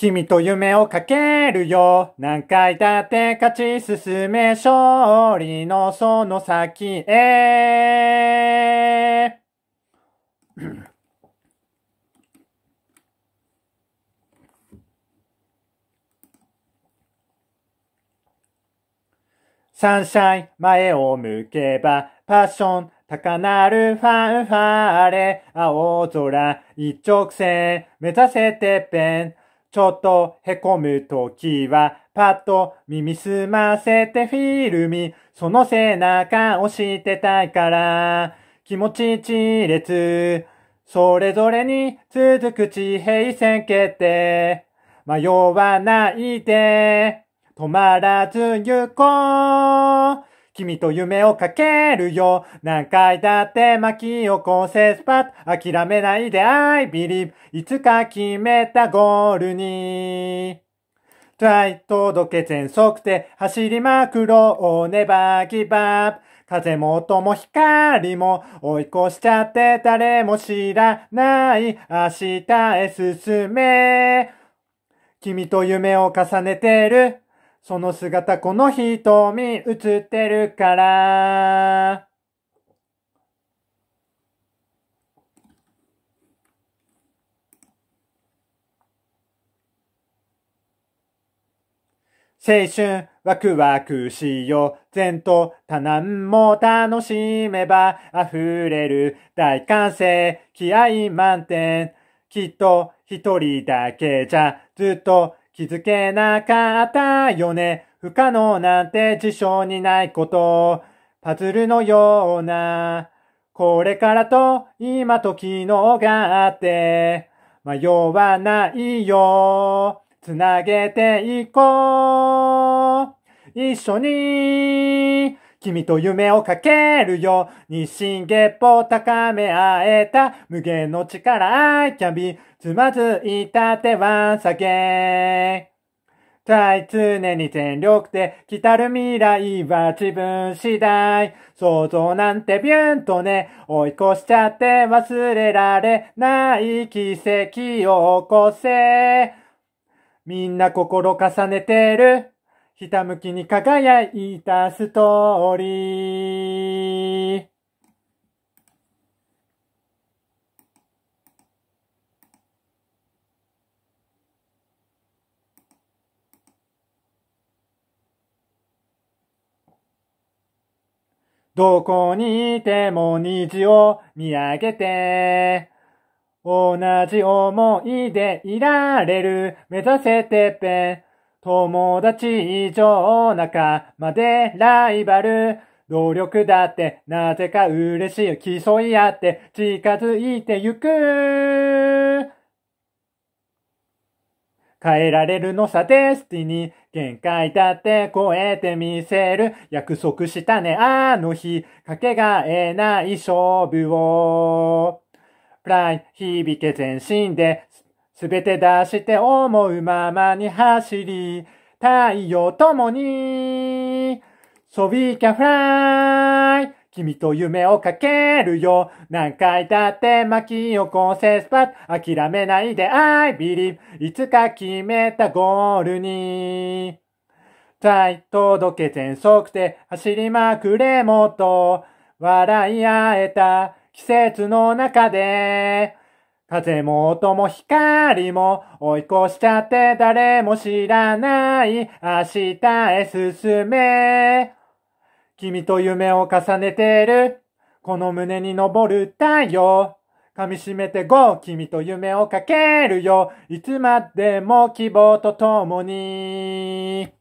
君と夢をかけるよ。何回だって勝ち進め勝利のその先へ。サンシャイン、前を向けば、パッション、高なるファンファーレ、青空、一直線、目指せてっぺん、ちょっとへこむときは、パッと耳すませてフィルミ、その背中押してたいから、気持ち一列、それぞれに続く地平線決定、迷わないで、止まらず行こう。君と夢をかけるよ。何回だって巻き起こせスパッ。諦めないで I believe。いつか決めたゴールに。トライ届け全速で走りまくろう。ネバーギブアップ。風も音も光も追い越しちゃって誰も知らない明日へ進め。君と夢を重ねてる。その姿この瞳映ってるから。青春ワクワクしよう。前途多難も楽しめば溢れる大歓声。気合満点。きっと一人だけじゃずっと気づけなかったよね。不可能なんて事象にないこと。パズルのような。これからと今と昨日があって。迷わないよ。つなげていこう。一緒に。君と夢をかけるよ。日進月歩高め合えた無限の力キャビ。つまずいた手は下げ。たい常に全力で来たる未来は自分次第。想像なんてビュンとね、追い越しちゃって忘れられない奇跡を起こせ。みんな心重ねてる。ひたむきに輝いたストーリー。どこにいても虹を見上げて、同じ思いでいられる、目指せてっぺん。友達以上仲間でライバル。努力だってなぜか嬉しい。競い合って近づいてゆく。変えられるのさデスティニー。限界だって超えてみせる。約束したね、あの日。かけがえない勝負を。プライ、響け全身で、すべて出して思うままに走り、太陽ともに、So we can fly! 君と夢をかけるよ。何回だって巻き起こせスパッ。諦めないで I believe。いつか決めたゴールに。さい、届け全速で走りまくれもっと。笑い合えた季節の中で。風も音も光も追い越しちゃって誰も知らない明日へ進め。君と夢を重ねてる。この胸に登る太陽。噛み締めてゴー。君と夢をかけるよ。いつまでも希望と共に。